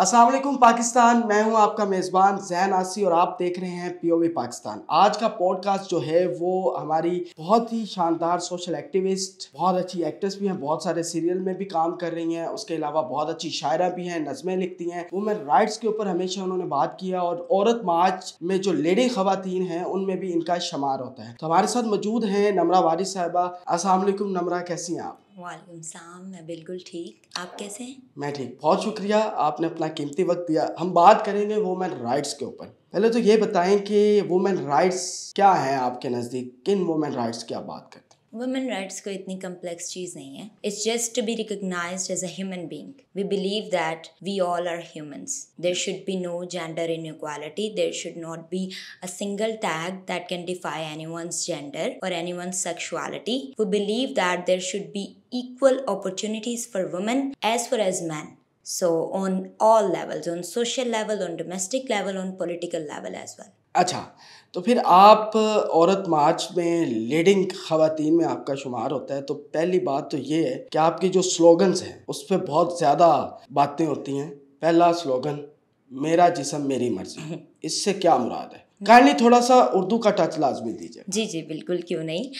अस्सलाम वालेकुम पाकिस्तान मैं हूं आपका मेज़बान जैन आसी और आप देख रहे हैं वी पाकिस्तान आज का पॉडकास्ट जो है वो हमारी बहुत ही शानदार सोशल एक्टिविस्ट बहुत अच्छी एक्ट्रेस भी हैं बहुत सारे सीरियल में भी काम कर रही हैं उसके अलावा बहुत अच्छी शायरा भी हैं नज़में लिखती हैं वुमेन राइट्स के ऊपर हमेशा उन्होंने बात किया और औरत मार्च में जो लेडी खातन हैं उनमें भी इनका शुमार होता है तो हमारे साथ मौजूद हैं नमरा वारिस साहबा असलम नमरा कैसी हैं आप वालेकुम सलाम मैं बिल्कुल ठीक आप कैसे हैं मैं ठीक बहुत शुक्रिया आपने अपना कीमती वक्त दिया हम बात करेंगे वुमेन राइट्स के ऊपर पहले तो ये बताएं कि वुमेन राइट्स क्या है आपके नज़दीक किन वुमेन राइट्स की आप बात करें वुमेन राइट्स को इतनी कम्प्लेक्स चीज़ नहीं है it's just to be recognise as a human being we believe that we all are humans there should be no gender inequality there should not be a single tag that can define anyone's gender और anyone's sexuality we believe that there should be equal opportunities for women as for as man So on all levels, on social level, on domestic level, on political level as well. अच्छा तो फिर आप औरत मार्च में leading खातन में आपका शुमार होता है तो पहली बात तो ये है कि आपकी जो स्लोगन्स हैं उस पर बहुत ज़्यादा बातें होती हैं पहला स्लोगन मेरा जिसम मेरी मर्जी इससे क्या मुराद है काइंडली थोड़ा सा उर्दू का टच लाजमी दीजिए जी जी बिल्कुल क्यों नहीं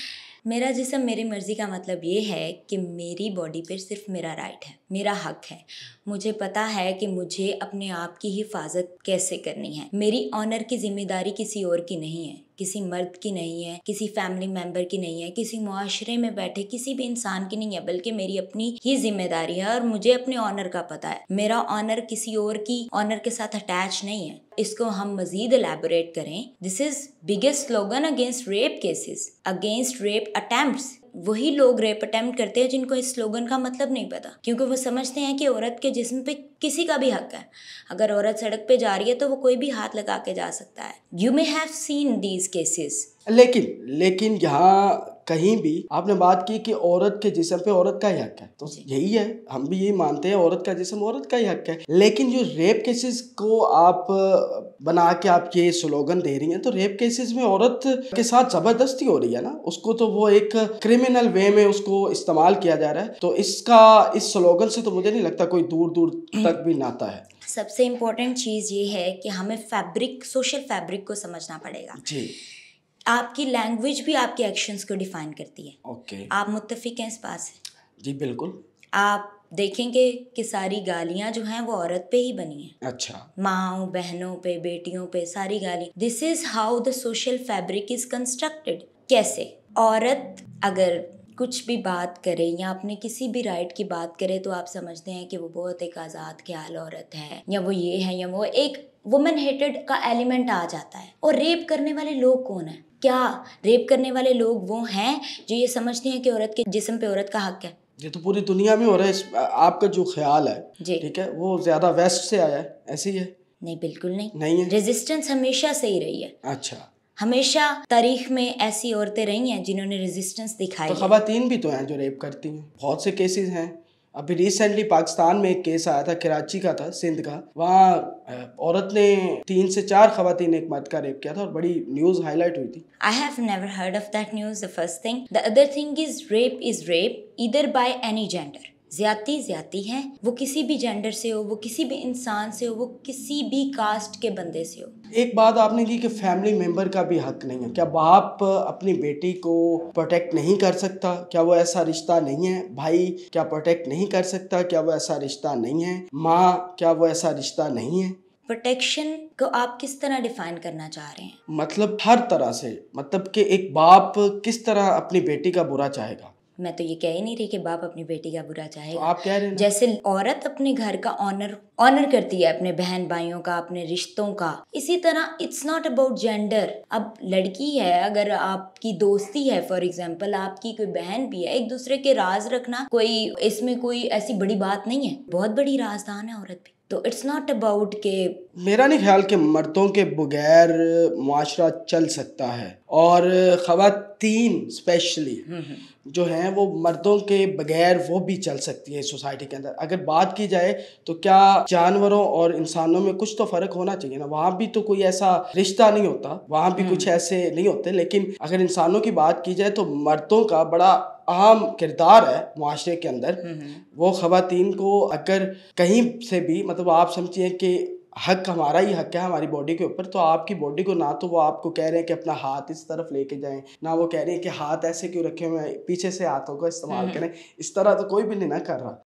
मेरा जिसम मेरी मर्जी का मतलब ये है कि मेरी बॉडी पर सिर्फ मेरा राइट है मेरा हक है मुझे पता है कि मुझे अपने आप की हिफाजत कैसे करनी है मेरी ऑनर की जिम्मेदारी किसी और की नहीं है किसी मर्द की नहीं है किसी फैमिली मेम्बर की नहीं है किसी मुआरे में बैठे किसी भी इंसान की नहीं है बल्कि मेरी अपनी ही जिम्मेदारी है और मुझे अपने ऑनर का पता है मेरा ऑनर किसी और की ऑनर के साथ अटैच नहीं है इसको हम मजीद एलेबोरेट करें this is biggest slogan against rape cases against rape attempt वही लोग रेप अटेम्प्ट करते हैं जिनको इस स्लोगन का मतलब नहीं पता क्योंकि वो समझते हैं कि औरत के जिस्म पे किसी का भी हक है अगर औरत सड़क पे जा रही है तो वो कोई भी हाथ लगा के जा सकता है you may have seen these cases लेकिन लेकिन यहाँ कहीं भी आपने बात की कि औरत के जिसम पे औरत का ही हक है तो यही है हम भी यही मानते हैं औरत का जिसम औरत का ही हक है लेकिन जो रेप केसेस को आप बना के आप ये स्लोगन दे रही हैं तो रेप केसेस में औरत के साथ जबरदस्ती हो रही है ना उसको तो वो एक क्रिमिनल वे में उसको इस्तेमाल किया जा रहा है तो इसका इस स्लोगन से तो मुझे नहीं लगता कोई दूर दूर तक भी नाता है सबसे इम्पोर्टेंट चीज़ ये है कि हमें फैब्रिक सोशल फैब्रिक को समझना पड़ेगा जी आपकी लैंग्वेज भी आपके एक्शंस को डिफाइन करती है ओके okay. आप मुतफिक हैं इस बात से जी बिल्कुल आप देखेंगे कि सारी गालियाँ जो हैं वो औरत पे ही बनी हैं अच्छा माओ बहनों पे बेटियों पे सारी गाली this is how the social fabric is constructed कैसे औरत अगर कुछ भी बात करे या अपने किसी भी राइट की बात करे तो आप समझते हैं कि वो बहुत एक आज़ाद ख्याल औरत है या वो ये है या वो एक वुमेन हेटेड का एलिमेंट आ जाता है और रेप करने वाले लोग कौन है क्या रेप करने वाले लोग वो हैं जो ये समझते हैं कि औरत के जिसम पे औरत का हक है ये तो पूरी दुनिया में हो रहा है आपका जो ख्याल है ठीक है वो ज्यादा वेस्ट से आया है ऐसे ही है नहीं बिल्कुल नहीं नहीं है रेजिस्टेंस हमेशा से ही रही है अच्छा हमेशा तारीख में ऐसी औरतें रही हैं जिन्होंने रेजिस्टेंस दिखाई तो खातन भी तो हैं जो रेप करती हैं बहुत से केसेस हैं अभी रिसेंटली पाकिस्तान में एक केस आया था कराची का था सिंध का वहाँ औरत ने तीन से चार खातन एक मर्द का रेप किया था और बड़ी न्यूज हाईलाइट हुई थी I have never heard of that news the first thing the other thing is rape is rape इधर बाय एनी जेंडर ज्यादा ज्यादा है वो किसी भी जेंडर से हो वो किसी भी इंसान से हो वो किसी भी कास्ट के बंदे से हो एक बात आपने की कि फैमिली मेंबर का भी हक नहीं है क्या बाप अपनी बेटी को प्रोटेक्ट नहीं कर सकता क्या वो ऐसा रिश्ता नहीं है भाई क्या प्रोटेक्ट नहीं कर सकता क्या वो ऐसा रिश्ता नहीं है माँ क्या वो ऐसा रिश्ता नहीं है प्रोटेक्शन को आप किस तरह डिफाइन करना चाह रहे हैं मतलब हर तरह से मतलब कि एक बाप किस तरह अपनी बेटी का बुरा चाहेगा मैं तो ये कह ही नहीं रही कि बाप अपनी बेटी का बुरा चाहे तो आप कह रहे हैं जैसे औरत अपने घर का ऑनर ऑनर करती है अपने बहन भाइयों का अपने रिश्तों का इसी तरह इट्स नॉट अबाउट जेंडर अब लड़की है अगर आपकी दोस्ती है फॉर एग्जाम्पल आपकी कोई बहन भी है एक दूसरे के राज रखना कोई इसमें कोई ऐसी बड़ी बात नहीं है बहुत बड़ी राजदान है औरत भी तो इट्स नॉट अबाउट के मेरा नहीं ख्याल कि मर्दों के बगैर माशरा चल सकता है और ख़वातीन स्पेशली हम्म, हम्म। जो हैं वो मर्दों के बगैर वो भी चल सकती है सोसाइटी के अंदर अगर बात की जाए तो क्या जानवरों और इंसानों में कुछ तो फ़र्क होना चाहिए ना वहाँ भी तो कोई ऐसा रिश्ता नहीं होता वहाँ भी हम्म। कुछ ऐसे नहीं होते लेकिन अगर इंसानों की बात की जाए तो मर्दों का बड़ा अहम किरदार है माशरे के अंदर वो ख़वातीन को अगर कहीं से भी मतलब आप समझिए कि हक हमारा ही हक है हमारी बॉडी के ऊपर तो आपकी बॉडी को ना तो वो आपको कह रहे हैं कि अपना हाथ इस तरफ लेके जाएं ना वो कह रहे हैं कि हाथ ऐसे क्यों रखे हुए हैं पीछे से हाथों का इस्तेमाल हम्म। करें इस तरह तो कोई भी नहीं ना कर रहा